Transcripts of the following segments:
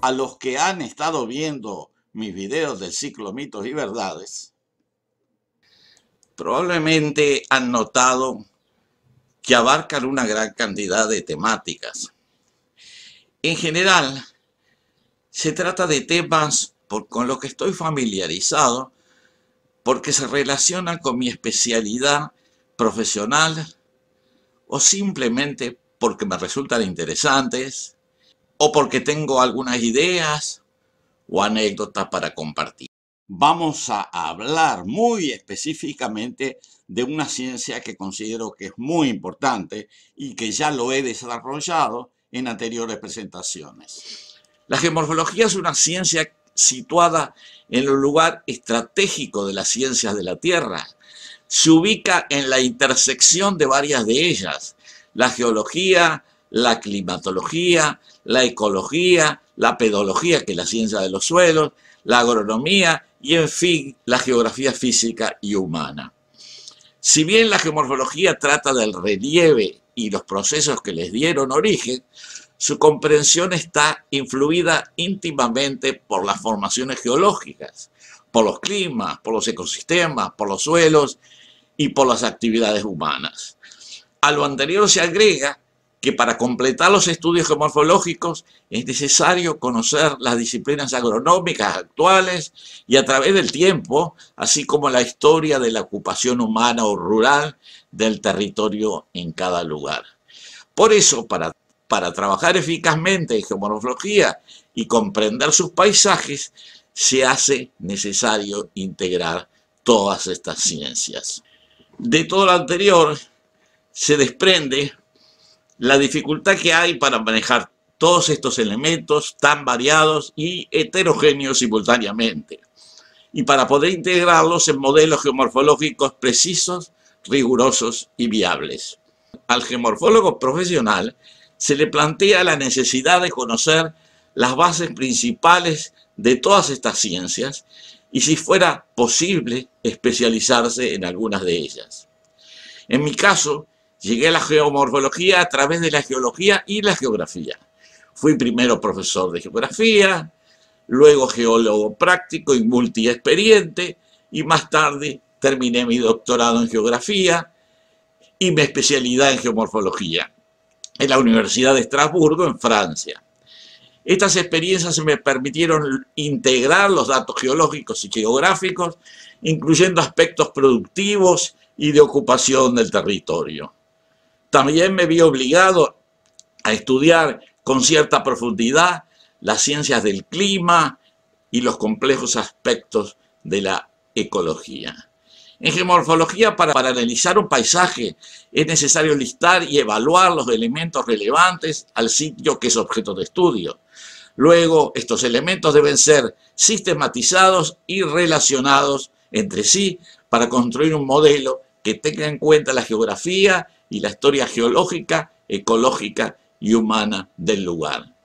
a los que han estado viendo mis videos del ciclo mitos y verdades, probablemente han notado que abarcan una gran cantidad de temáticas. En general, se trata de temas con los que estoy familiarizado porque se relacionan con mi especialidad profesional o simplemente porque me resultan interesantes o porque tengo algunas ideas o anécdotas para compartir. Vamos a hablar muy específicamente de una ciencia que considero que es muy importante y que ya lo he desarrollado en anteriores presentaciones. La geomorfología es una ciencia situada en el lugar estratégico de las ciencias de la Tierra. Se ubica en la intersección de varias de ellas, la geología, la climatología, la ecología, la pedología, que es la ciencia de los suelos, la agronomía y, en fin, la geografía física y humana. Si bien la geomorfología trata del relieve y los procesos que les dieron origen, su comprensión está influida íntimamente por las formaciones geológicas, por los climas, por los ecosistemas, por los suelos y por las actividades humanas. A lo anterior se agrega que para completar los estudios geomorfológicos es necesario conocer las disciplinas agronómicas actuales y a través del tiempo, así como la historia de la ocupación humana o rural del territorio en cada lugar. Por eso, para, para trabajar eficazmente en geomorfología y comprender sus paisajes, se hace necesario integrar todas estas ciencias. De todo lo anterior, se desprende la dificultad que hay para manejar todos estos elementos tan variados y heterogéneos simultáneamente, y para poder integrarlos en modelos geomorfológicos precisos, rigurosos y viables. Al geomorfólogo profesional se le plantea la necesidad de conocer las bases principales de todas estas ciencias y si fuera posible especializarse en algunas de ellas. En mi caso, Llegué a la geomorfología a través de la geología y la geografía. Fui primero profesor de geografía, luego geólogo práctico y multiexperiente, y más tarde terminé mi doctorado en geografía y mi especialidad en geomorfología en la Universidad de Estrasburgo, en Francia. Estas experiencias me permitieron integrar los datos geológicos y geográficos, incluyendo aspectos productivos y de ocupación del territorio. También me vi obligado a estudiar con cierta profundidad las ciencias del clima y los complejos aspectos de la ecología. En geomorfología, para, analizar un paisaje, es necesario listar y evaluar los elementos relevantes al sitio que es objeto de estudio. Luego, estos elementos deben ser sistematizados y relacionados entre sí para construir un modelo que tenga en cuenta la geografía y la historia geológica, ecológica y humana del lugar.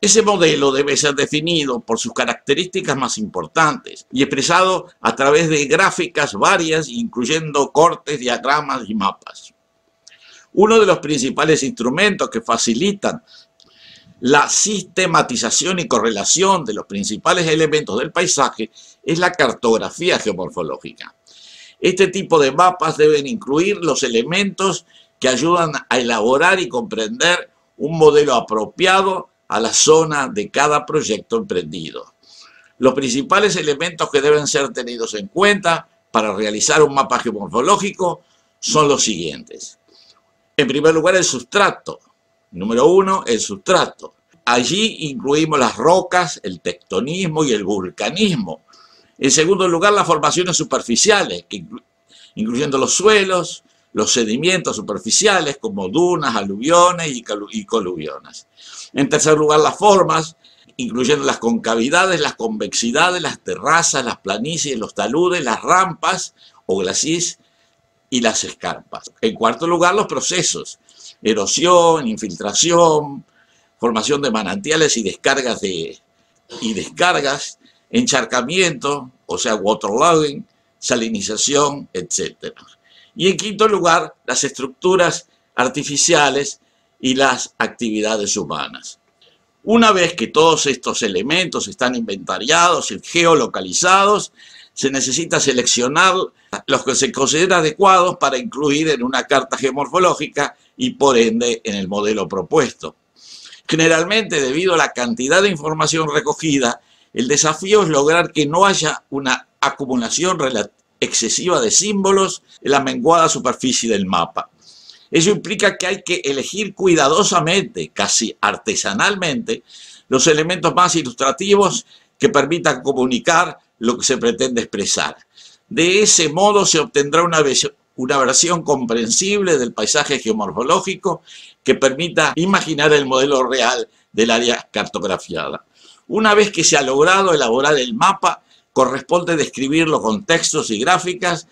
Ese modelo debe ser definido por sus características más importantes y expresado a través de gráficas varias, incluyendo cortes, diagramas y mapas. Uno de los principales instrumentos que facilitan la sistematización y correlación de los principales elementos del paisaje es la cartografía geomorfológica. Este tipo de mapas deben incluir los elementos que ayudan a elaborar y comprender un modelo apropiado a la zona de cada proyecto emprendido. Los principales elementos que deben ser tenidos en cuenta para realizar un mapa geomorfológico son los siguientes. En primer lugar, el sustrato. Número uno, el sustrato. Allí incluimos las rocas, el tectonismo y el vulcanismo, en segundo lugar, las formaciones superficiales, incluyendo los suelos, los sedimentos superficiales como dunas, aluviones y, y coluviones. En tercer lugar, las formas, incluyendo las concavidades, las convexidades, las terrazas, las planicies, los taludes, las rampas o glacis y las escarpas. En cuarto lugar, los procesos, erosión, infiltración, formación de manantiales y descargas de, y descargas, encharcamiento, o sea, waterlogging, salinización, etc. Y en quinto lugar, las estructuras artificiales y las actividades humanas. Una vez que todos estos elementos están inventariados y geolocalizados, se necesita seleccionar los que se consideran adecuados para incluir en una carta geomorfológica y por ende en el modelo propuesto. Generalmente, debido a la cantidad de información recogida, el desafío es lograr que no haya una acumulación excesiva de símbolos en la menguada superficie del mapa. Eso implica que hay que elegir cuidadosamente, casi artesanalmente, los elementos más ilustrativos que permitan comunicar lo que se pretende expresar. De ese modo se obtendrá una, una versión comprensible del paisaje geomorfológico que permita imaginar el modelo real del área cartografiada. Una vez que se ha logrado elaborar el mapa, corresponde describirlo con textos y gráficas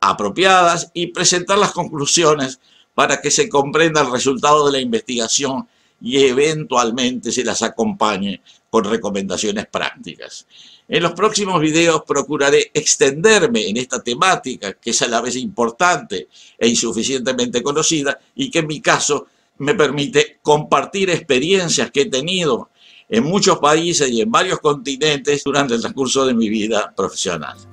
apropiadas y presentar las conclusiones para que se comprenda el resultado de la investigación y eventualmente se las acompañe con recomendaciones prácticas. En los próximos videos procuraré extenderme en esta temática que es a la vez importante e insuficientemente conocida y que en mi caso me permite compartir experiencias que he tenido en muchos países y en varios continentes durante el transcurso de mi vida profesional.